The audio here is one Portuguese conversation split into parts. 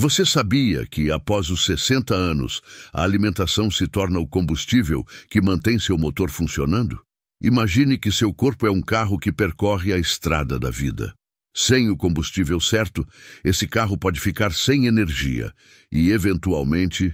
Você sabia que, após os 60 anos, a alimentação se torna o combustível que mantém seu motor funcionando? Imagine que seu corpo é um carro que percorre a estrada da vida. Sem o combustível certo, esse carro pode ficar sem energia e, eventualmente,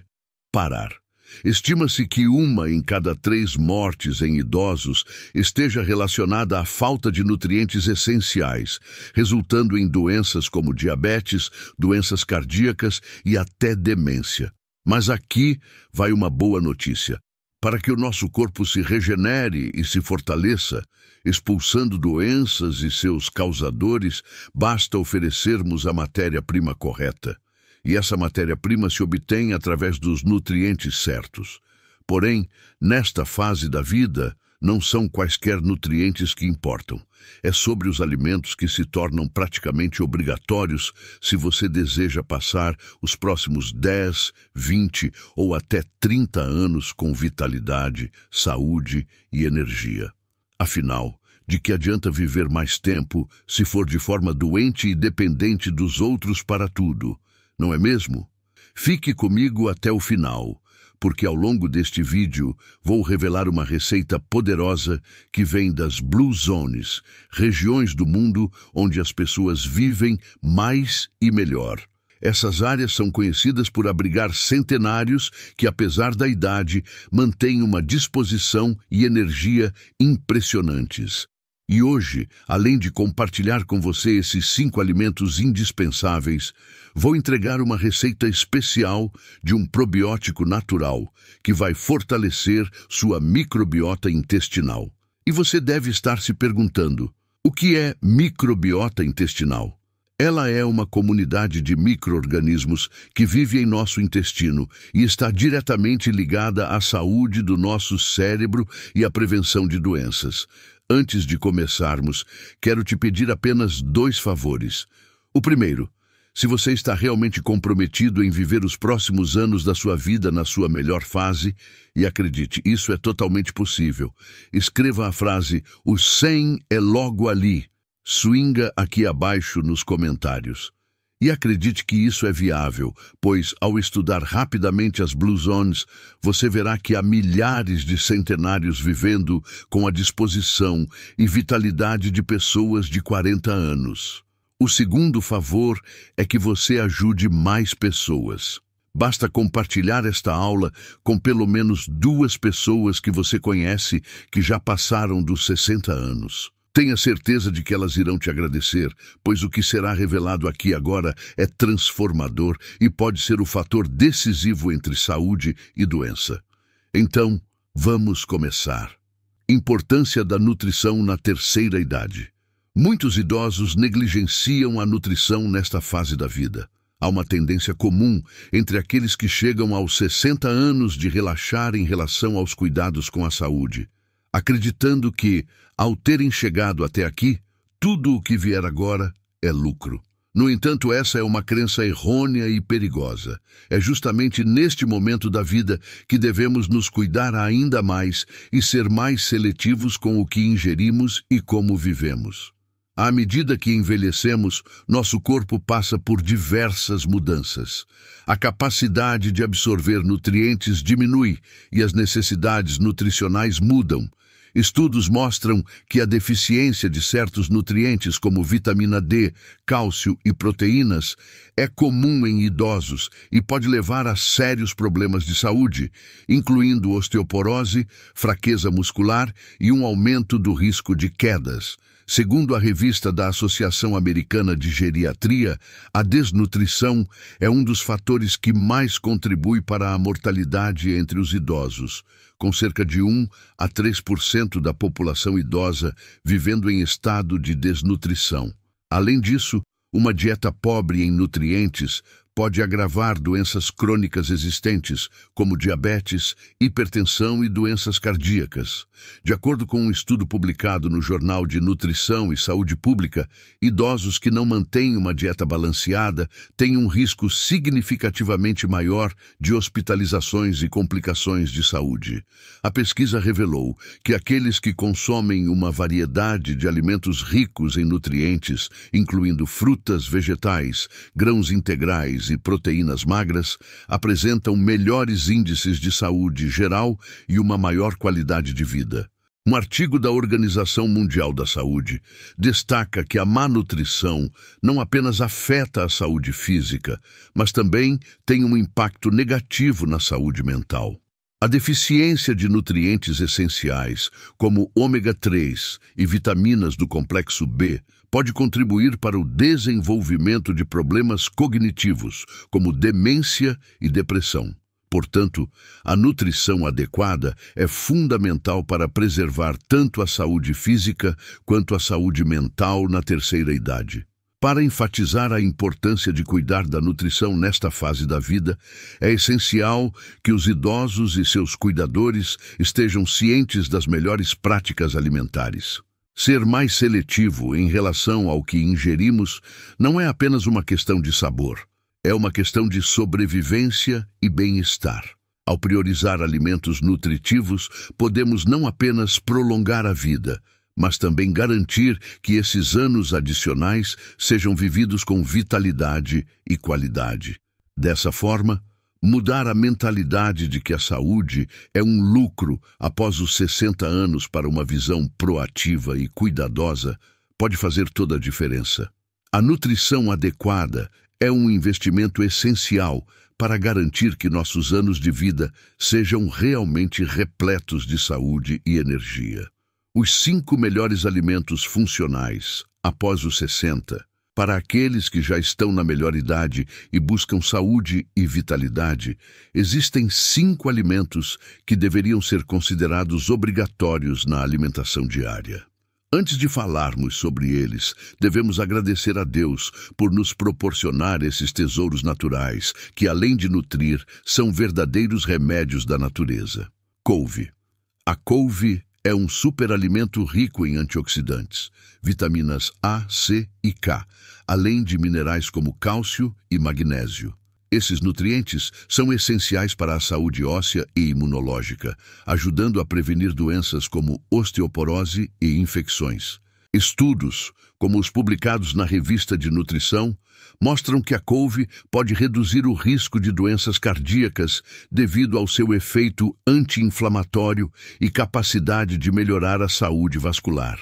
parar. Estima-se que uma em cada três mortes em idosos esteja relacionada à falta de nutrientes essenciais, resultando em doenças como diabetes, doenças cardíacas e até demência. Mas aqui vai uma boa notícia. Para que o nosso corpo se regenere e se fortaleça, expulsando doenças e seus causadores, basta oferecermos a matéria-prima correta e essa matéria-prima se obtém através dos nutrientes certos. Porém, nesta fase da vida, não são quaisquer nutrientes que importam. É sobre os alimentos que se tornam praticamente obrigatórios se você deseja passar os próximos 10, 20 ou até 30 anos com vitalidade, saúde e energia. Afinal, de que adianta viver mais tempo se for de forma doente e dependente dos outros para tudo? não é mesmo? Fique comigo até o final, porque ao longo deste vídeo vou revelar uma receita poderosa que vem das Blue Zones, regiões do mundo onde as pessoas vivem mais e melhor. Essas áreas são conhecidas por abrigar centenários que, apesar da idade, mantêm uma disposição e energia impressionantes. E hoje, além de compartilhar com você esses cinco alimentos indispensáveis, vou entregar uma receita especial de um probiótico natural que vai fortalecer sua microbiota intestinal. E você deve estar se perguntando: o que é microbiota intestinal? Ela é uma comunidade de microorganismos que vive em nosso intestino e está diretamente ligada à saúde do nosso cérebro e à prevenção de doenças. Antes de começarmos, quero te pedir apenas dois favores. O primeiro, se você está realmente comprometido em viver os próximos anos da sua vida na sua melhor fase, e acredite, isso é totalmente possível, escreva a frase O 100 é logo ali. Swinga aqui abaixo nos comentários. E acredite que isso é viável, pois ao estudar rapidamente as Blue Zones, você verá que há milhares de centenários vivendo com a disposição e vitalidade de pessoas de 40 anos. O segundo favor é que você ajude mais pessoas. Basta compartilhar esta aula com pelo menos duas pessoas que você conhece que já passaram dos 60 anos. Tenha certeza de que elas irão te agradecer, pois o que será revelado aqui agora é transformador e pode ser o fator decisivo entre saúde e doença. Então, vamos começar. Importância da nutrição na terceira idade. Muitos idosos negligenciam a nutrição nesta fase da vida. Há uma tendência comum entre aqueles que chegam aos 60 anos de relaxar em relação aos cuidados com a saúde, acreditando que, ao terem chegado até aqui, tudo o que vier agora é lucro. No entanto, essa é uma crença errônea e perigosa. É justamente neste momento da vida que devemos nos cuidar ainda mais e ser mais seletivos com o que ingerimos e como vivemos. À medida que envelhecemos, nosso corpo passa por diversas mudanças. A capacidade de absorver nutrientes diminui e as necessidades nutricionais mudam. Estudos mostram que a deficiência de certos nutrientes, como vitamina D, cálcio e proteínas, é comum em idosos e pode levar a sérios problemas de saúde, incluindo osteoporose, fraqueza muscular e um aumento do risco de quedas. Segundo a revista da Associação Americana de Geriatria, a desnutrição é um dos fatores que mais contribui para a mortalidade entre os idosos, com cerca de 1 a 3% da população idosa vivendo em estado de desnutrição. Além disso, uma dieta pobre em nutrientes pode agravar doenças crônicas existentes, como diabetes, hipertensão e doenças cardíacas. De acordo com um estudo publicado no Jornal de Nutrição e Saúde Pública, idosos que não mantêm uma dieta balanceada têm um risco significativamente maior de hospitalizações e complicações de saúde. A pesquisa revelou que aqueles que consomem uma variedade de alimentos ricos em nutrientes, incluindo frutas, vegetais, grãos integrais, e proteínas magras apresentam melhores índices de saúde geral e uma maior qualidade de vida. Um artigo da Organização Mundial da Saúde destaca que a má nutrição não apenas afeta a saúde física, mas também tem um impacto negativo na saúde mental. A deficiência de nutrientes essenciais, como ômega 3 e vitaminas do complexo B, pode contribuir para o desenvolvimento de problemas cognitivos, como demência e depressão. Portanto, a nutrição adequada é fundamental para preservar tanto a saúde física quanto a saúde mental na terceira idade. Para enfatizar a importância de cuidar da nutrição nesta fase da vida, é essencial que os idosos e seus cuidadores estejam cientes das melhores práticas alimentares. Ser mais seletivo em relação ao que ingerimos não é apenas uma questão de sabor, é uma questão de sobrevivência e bem-estar. Ao priorizar alimentos nutritivos, podemos não apenas prolongar a vida, mas também garantir que esses anos adicionais sejam vividos com vitalidade e qualidade. Dessa forma, mudar a mentalidade de que a saúde é um lucro após os 60 anos para uma visão proativa e cuidadosa pode fazer toda a diferença. A nutrição adequada é um investimento essencial para garantir que nossos anos de vida sejam realmente repletos de saúde e energia os cinco melhores alimentos funcionais após os 60 para aqueles que já estão na melhor idade e buscam saúde e vitalidade, existem cinco alimentos que deveriam ser considerados obrigatórios na alimentação diária. Antes de falarmos sobre eles, devemos agradecer a Deus por nos proporcionar esses tesouros naturais, que além de nutrir, são verdadeiros remédios da natureza. Couve. A couve é um superalimento rico em antioxidantes, vitaminas A, C e K, além de minerais como cálcio e magnésio. Esses nutrientes são essenciais para a saúde óssea e imunológica, ajudando a prevenir doenças como osteoporose e infecções. Estudos, como os publicados na revista de nutrição, mostram que a couve pode reduzir o risco de doenças cardíacas devido ao seu efeito anti-inflamatório e capacidade de melhorar a saúde vascular.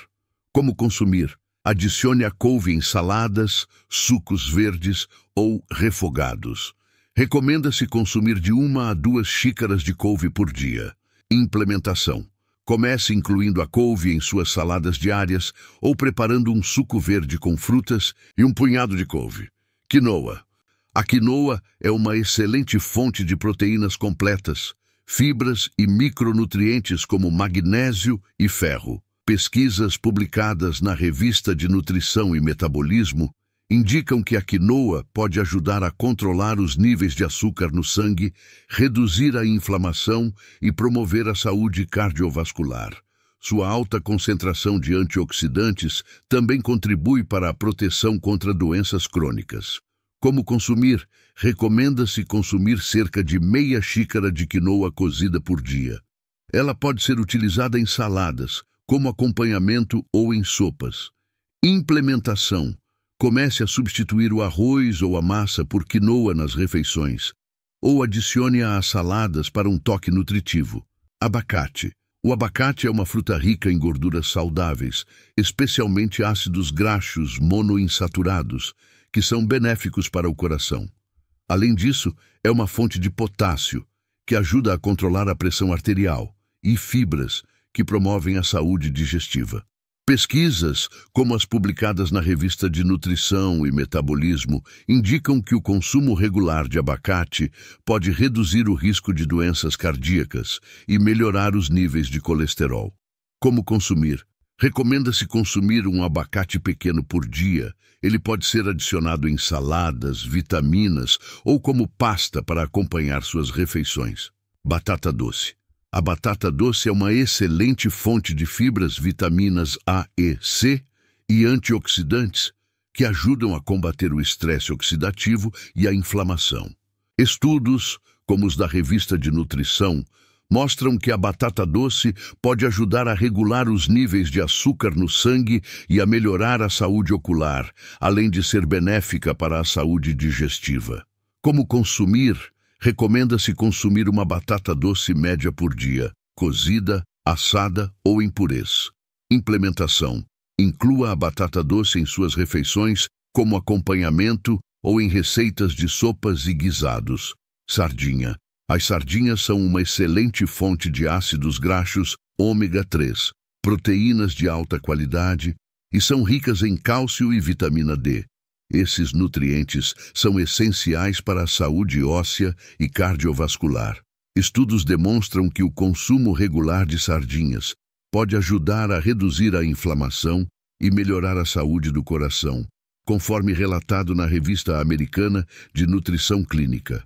Como consumir? Adicione a couve em saladas, sucos verdes ou refogados. Recomenda-se consumir de uma a duas xícaras de couve por dia. Implementação Comece incluindo a couve em suas saladas diárias ou preparando um suco verde com frutas e um punhado de couve. Quinoa. A quinoa é uma excelente fonte de proteínas completas, fibras e micronutrientes como magnésio e ferro. Pesquisas publicadas na Revista de Nutrição e Metabolismo indicam que a quinoa pode ajudar a controlar os níveis de açúcar no sangue, reduzir a inflamação e promover a saúde cardiovascular. Sua alta concentração de antioxidantes também contribui para a proteção contra doenças crônicas. Como consumir? Recomenda-se consumir cerca de meia xícara de quinoa cozida por dia. Ela pode ser utilizada em saladas, como acompanhamento ou em sopas. Implementação Comece a substituir o arroz ou a massa por quinoa nas refeições, ou adicione-a às saladas para um toque nutritivo. Abacate. O abacate é uma fruta rica em gorduras saudáveis, especialmente ácidos graxos monoinsaturados, que são benéficos para o coração. Além disso, é uma fonte de potássio, que ajuda a controlar a pressão arterial, e fibras, que promovem a saúde digestiva. Pesquisas, como as publicadas na revista de Nutrição e Metabolismo, indicam que o consumo regular de abacate pode reduzir o risco de doenças cardíacas e melhorar os níveis de colesterol. Como consumir? Recomenda-se consumir um abacate pequeno por dia. Ele pode ser adicionado em saladas, vitaminas ou como pasta para acompanhar suas refeições. Batata doce. A batata doce é uma excelente fonte de fibras, vitaminas A, E, C e antioxidantes que ajudam a combater o estresse oxidativo e a inflamação. Estudos, como os da revista de nutrição, mostram que a batata doce pode ajudar a regular os níveis de açúcar no sangue e a melhorar a saúde ocular, além de ser benéfica para a saúde digestiva. Como consumir recomenda-se consumir uma batata doce média por dia, cozida, assada ou em purês. Implementação: inclua a batata doce em suas refeições como acompanhamento ou em receitas de sopas e guisados. Sardinha: as sardinhas são uma excelente fonte de ácidos graxos ômega 3, proteínas de alta qualidade e são ricas em cálcio e vitamina D. Esses nutrientes são essenciais para a saúde óssea e cardiovascular. Estudos demonstram que o consumo regular de sardinhas pode ajudar a reduzir a inflamação e melhorar a saúde do coração, conforme relatado na Revista Americana de Nutrição Clínica.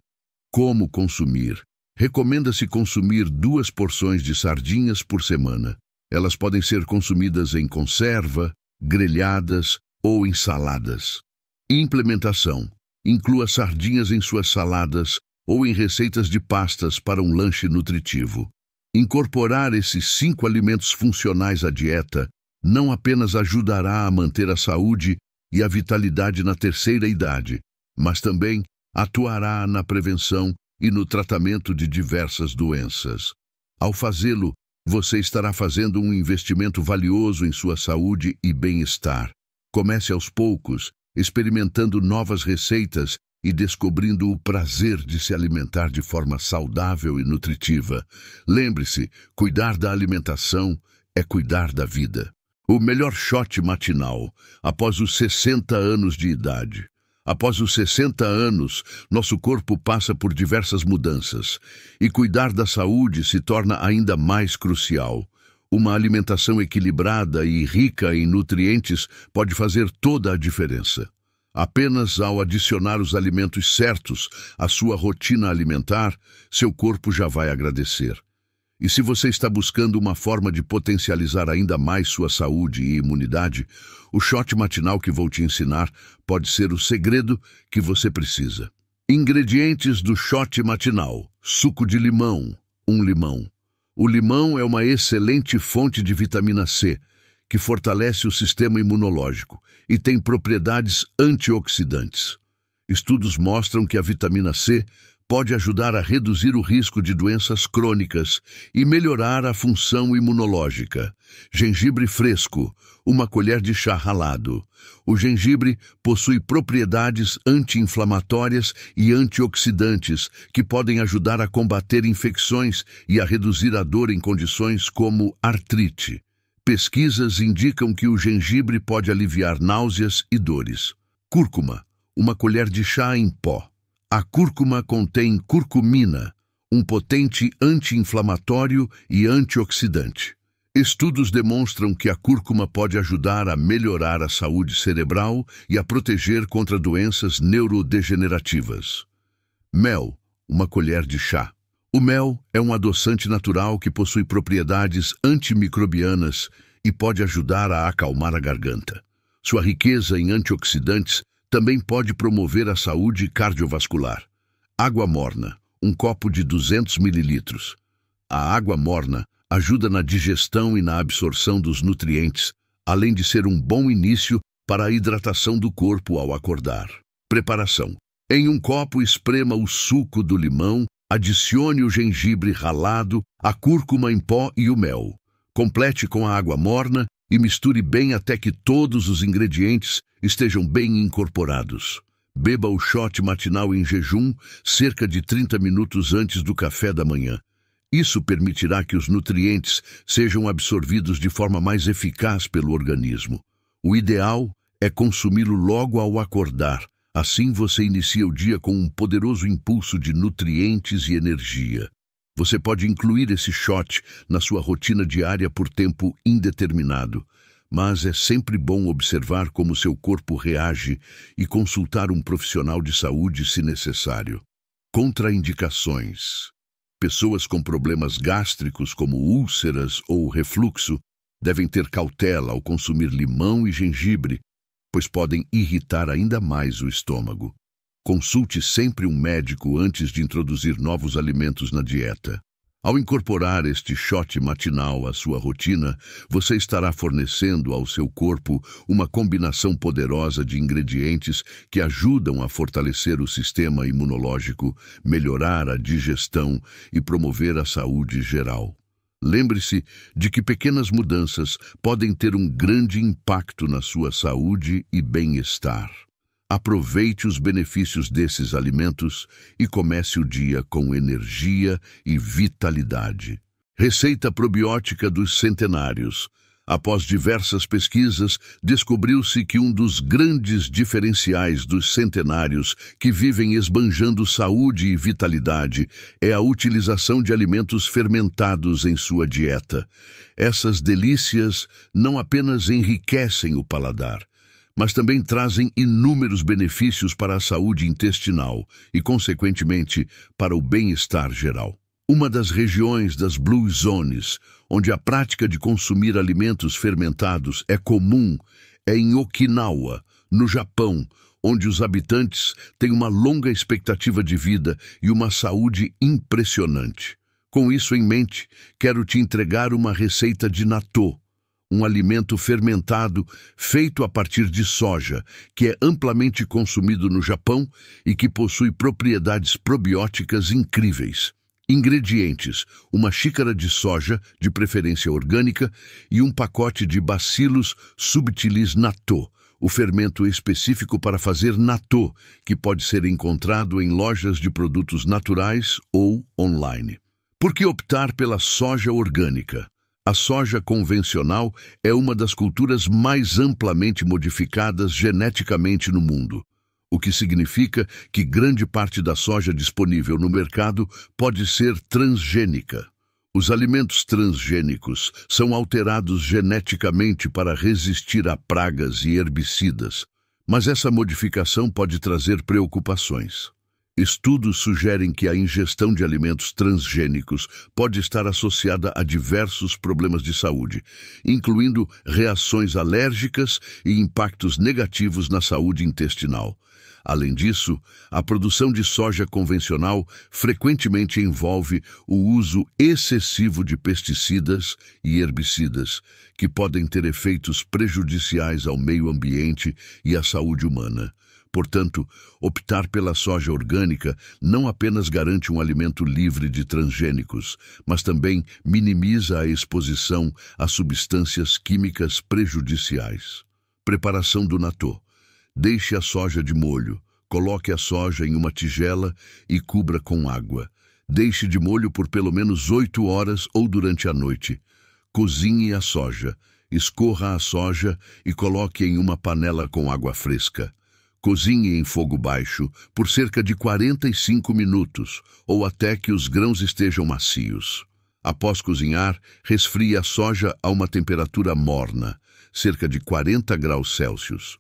Como consumir? Recomenda-se consumir duas porções de sardinhas por semana. Elas podem ser consumidas em conserva, grelhadas ou ensaladas. Implementação: inclua sardinhas em suas saladas ou em receitas de pastas para um lanche nutritivo. Incorporar esses cinco alimentos funcionais à dieta não apenas ajudará a manter a saúde e a vitalidade na terceira idade, mas também atuará na prevenção e no tratamento de diversas doenças. Ao fazê-lo, você estará fazendo um investimento valioso em sua saúde e bem-estar. Comece aos poucos experimentando novas receitas e descobrindo o prazer de se alimentar de forma saudável e nutritiva. Lembre-se, cuidar da alimentação é cuidar da vida. O melhor shot matinal, após os 60 anos de idade. Após os 60 anos, nosso corpo passa por diversas mudanças e cuidar da saúde se torna ainda mais crucial. Uma alimentação equilibrada e rica em nutrientes pode fazer toda a diferença. Apenas ao adicionar os alimentos certos à sua rotina alimentar, seu corpo já vai agradecer. E se você está buscando uma forma de potencializar ainda mais sua saúde e imunidade, o shot matinal que vou te ensinar pode ser o segredo que você precisa. Ingredientes do shot matinal: suco de limão, um limão, o limão é uma excelente fonte de vitamina C, que fortalece o sistema imunológico e tem propriedades antioxidantes. Estudos mostram que a vitamina C pode ajudar a reduzir o risco de doenças crônicas e melhorar a função imunológica. Gengibre fresco, uma colher de chá ralado. O gengibre possui propriedades anti-inflamatórias e antioxidantes que podem ajudar a combater infecções e a reduzir a dor em condições como artrite. Pesquisas indicam que o gengibre pode aliviar náuseas e dores. Cúrcuma, uma colher de chá em pó. A cúrcuma contém curcumina, um potente anti-inflamatório e antioxidante. Estudos demonstram que a cúrcuma pode ajudar a melhorar a saúde cerebral e a proteger contra doenças neurodegenerativas. Mel, uma colher de chá. O mel é um adoçante natural que possui propriedades antimicrobianas e pode ajudar a acalmar a garganta. Sua riqueza em antioxidantes também pode promover a saúde cardiovascular. Água morna, um copo de 200 mililitros. A água morna ajuda na digestão e na absorção dos nutrientes, além de ser um bom início para a hidratação do corpo ao acordar. Preparação. Em um copo, esprema o suco do limão, adicione o gengibre ralado, a cúrcuma em pó e o mel. Complete com a água morna e misture bem até que todos os ingredientes estejam bem incorporados. Beba o shot matinal em jejum cerca de 30 minutos antes do café da manhã. Isso permitirá que os nutrientes sejam absorvidos de forma mais eficaz pelo organismo. O ideal é consumi-lo logo ao acordar. Assim você inicia o dia com um poderoso impulso de nutrientes e energia. Você pode incluir esse shot na sua rotina diária por tempo indeterminado, mas é sempre bom observar como seu corpo reage e consultar um profissional de saúde se necessário. Contraindicações. Pessoas com problemas gástricos, como úlceras ou refluxo, devem ter cautela ao consumir limão e gengibre, pois podem irritar ainda mais o estômago. Consulte sempre um médico antes de introduzir novos alimentos na dieta. Ao incorporar este shot matinal à sua rotina, você estará fornecendo ao seu corpo uma combinação poderosa de ingredientes que ajudam a fortalecer o sistema imunológico, melhorar a digestão e promover a saúde geral. Lembre-se de que pequenas mudanças podem ter um grande impacto na sua saúde e bem-estar. Aproveite os benefícios desses alimentos e comece o dia com energia e vitalidade. Receita probiótica dos centenários. Após diversas pesquisas, descobriu-se que um dos grandes diferenciais dos centenários que vivem esbanjando saúde e vitalidade é a utilização de alimentos fermentados em sua dieta. Essas delícias não apenas enriquecem o paladar, mas também trazem inúmeros benefícios para a saúde intestinal e, consequentemente, para o bem-estar geral. Uma das regiões das Blue Zones, onde a prática de consumir alimentos fermentados é comum, é em Okinawa, no Japão, onde os habitantes têm uma longa expectativa de vida e uma saúde impressionante. Com isso em mente, quero te entregar uma receita de natto, um alimento fermentado feito a partir de soja, que é amplamente consumido no Japão e que possui propriedades probióticas incríveis. Ingredientes: uma xícara de soja, de preferência orgânica, e um pacote de bacilos subtilis natto, o fermento específico para fazer natto, que pode ser encontrado em lojas de produtos naturais ou online. Por que optar pela soja orgânica? A soja convencional é uma das culturas mais amplamente modificadas geneticamente no mundo, o que significa que grande parte da soja disponível no mercado pode ser transgênica. Os alimentos transgênicos são alterados geneticamente para resistir a pragas e herbicidas, mas essa modificação pode trazer preocupações. Estudos sugerem que a ingestão de alimentos transgênicos pode estar associada a diversos problemas de saúde, incluindo reações alérgicas e impactos negativos na saúde intestinal. Além disso, a produção de soja convencional frequentemente envolve o uso excessivo de pesticidas e herbicidas, que podem ter efeitos prejudiciais ao meio ambiente e à saúde humana. Portanto, optar pela soja orgânica não apenas garante um alimento livre de transgênicos, mas também minimiza a exposição a substâncias químicas prejudiciais. Preparação do natô. Deixe a soja de molho. Coloque a soja em uma tigela e cubra com água. Deixe de molho por pelo menos 8 horas ou durante a noite. Cozinhe a soja. Escorra a soja e coloque em uma panela com água fresca. Cozinhe em fogo baixo por cerca de 45 minutos ou até que os grãos estejam macios. Após cozinhar, resfrie a soja a uma temperatura morna, cerca de 40 graus Celsius.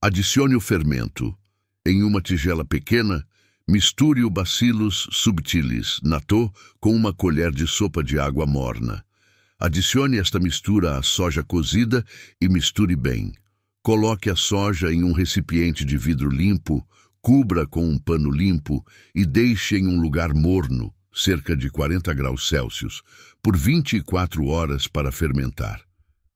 Adicione o fermento. Em uma tigela pequena, misture o Bacillus subtilis natto com uma colher de sopa de água morna. Adicione esta mistura à soja cozida e misture bem. Coloque a soja em um recipiente de vidro limpo, cubra com um pano limpo e deixe em um lugar morno, cerca de 40 graus Celsius, por 24 horas para fermentar.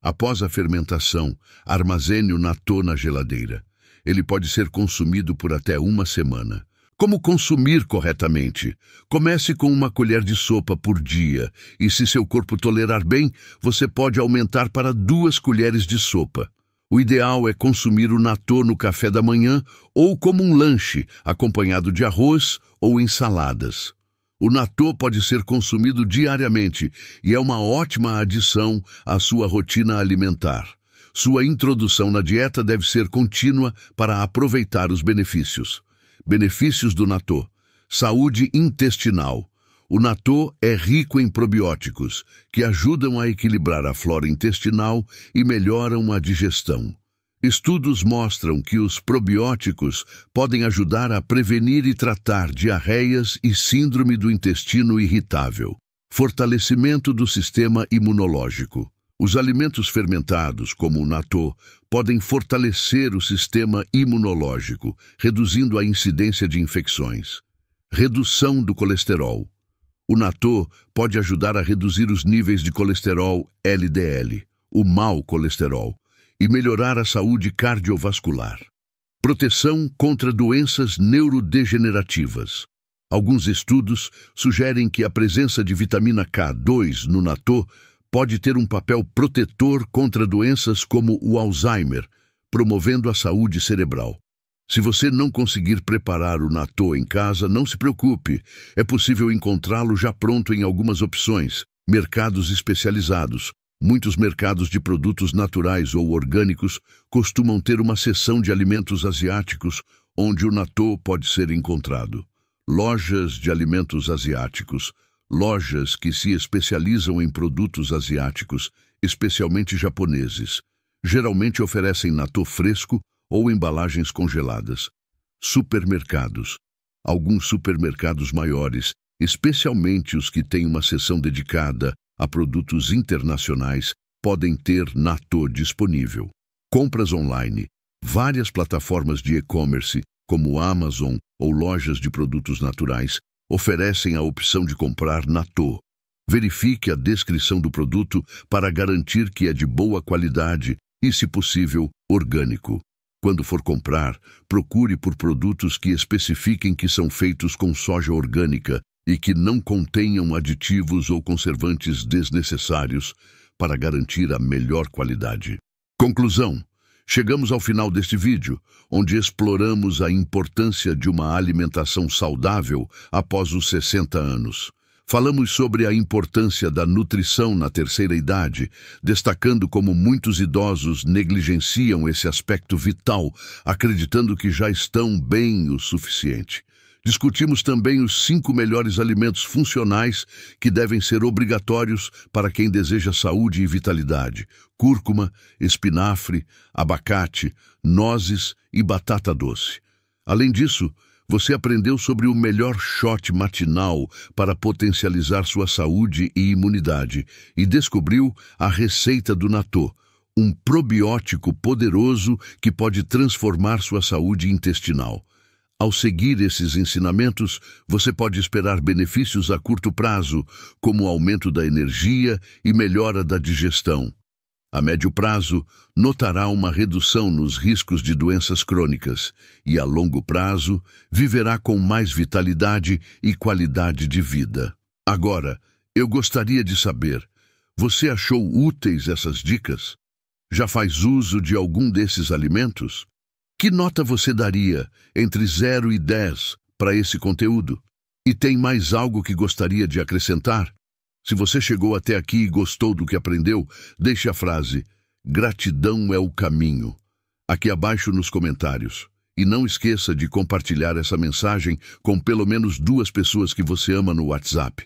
Após a fermentação, armazene-o na na geladeira. Ele pode ser consumido por até uma semana. Como consumir corretamente? Comece com uma colher de sopa por dia e, se seu corpo tolerar bem, você pode aumentar para duas colheres de sopa. O ideal é consumir o natô no café da manhã ou como um lanche, acompanhado de arroz ou ensaladas. O natô pode ser consumido diariamente e é uma ótima adição à sua rotina alimentar. Sua introdução na dieta deve ser contínua para aproveitar os benefícios. Benefícios do natô: saúde intestinal o natô é rico em probióticos, que ajudam a equilibrar a flora intestinal e melhoram a digestão. Estudos mostram que os probióticos podem ajudar a prevenir e tratar diarreias e síndrome do intestino irritável, fortalecimento do sistema imunológico. Os alimentos fermentados, como o natô, podem fortalecer o sistema imunológico, reduzindo a incidência de infecções. Redução do colesterol. O natô pode ajudar a reduzir os níveis de colesterol LDL, o mau colesterol, e melhorar a saúde cardiovascular. Proteção contra doenças neurodegenerativas. Alguns estudos sugerem que a presença de vitamina K2 no natô pode ter um papel protetor contra doenças como o Alzheimer, promovendo a saúde cerebral. Se você não conseguir preparar o natô em casa, não se preocupe. É possível encontrá-lo já pronto em algumas opções, mercados especializados. Muitos mercados de produtos naturais ou orgânicos costumam ter uma seção de alimentos asiáticos onde o natô pode ser encontrado. Lojas de alimentos asiáticos, lojas que se especializam em produtos asiáticos, especialmente japoneses, geralmente oferecem natô fresco ou embalagens congeladas. Supermercados. Alguns supermercados maiores, especialmente os que têm uma seção dedicada a produtos internacionais, podem ter natô disponível. Compras online. Várias plataformas de e-commerce, como Amazon ou lojas de produtos naturais, oferecem a opção de comprar natô. Verifique a descrição do produto para garantir que é de boa qualidade e, se possível, orgânico. Quando for comprar, procure por produtos que especifiquem que são feitos com soja orgânica e que não contenham aditivos ou conservantes desnecessários para garantir a melhor qualidade. Conclusão. Chegamos ao final deste vídeo, onde exploramos a importância de uma alimentação saudável após os 60 anos. Falamos sobre a importância da nutrição na terceira idade, destacando como muitos idosos negligenciam esse aspecto vital, acreditando que já estão bem o suficiente. Discutimos também os cinco melhores alimentos funcionais que devem ser obrigatórios para quem deseja saúde e vitalidade: cúrcuma, espinafre, abacate, nozes e batata doce. Além disso, você aprendeu sobre o melhor shot matinal para potencializar sua saúde e imunidade e descobriu a receita do natô, um probiótico poderoso que pode transformar sua saúde intestinal. Ao seguir esses ensinamentos, você pode esperar benefícios a curto prazo, como aumento da energia e melhora da digestão. A médio prazo, notará uma redução nos riscos de doenças crônicas e, a longo prazo, viverá com mais vitalidade e qualidade de vida. Agora, eu gostaria de saber, você achou úteis essas dicas? Já faz uso de algum desses alimentos? Que nota você daria entre 0 e 10 para esse conteúdo? E tem mais algo que gostaria de acrescentar? Se você chegou até aqui e gostou do que aprendeu, deixe a frase Gratidão é o caminho aqui abaixo nos comentários. E não esqueça de compartilhar essa mensagem com pelo menos duas pessoas que você ama no WhatsApp.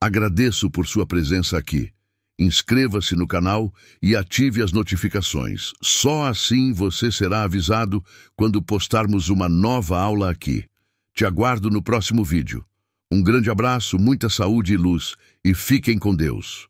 Agradeço por sua presença aqui. Inscreva-se no canal e ative as notificações. Só assim você será avisado quando postarmos uma nova aula aqui. Te aguardo no próximo vídeo. Um grande abraço, muita saúde e luz e fiquem com Deus.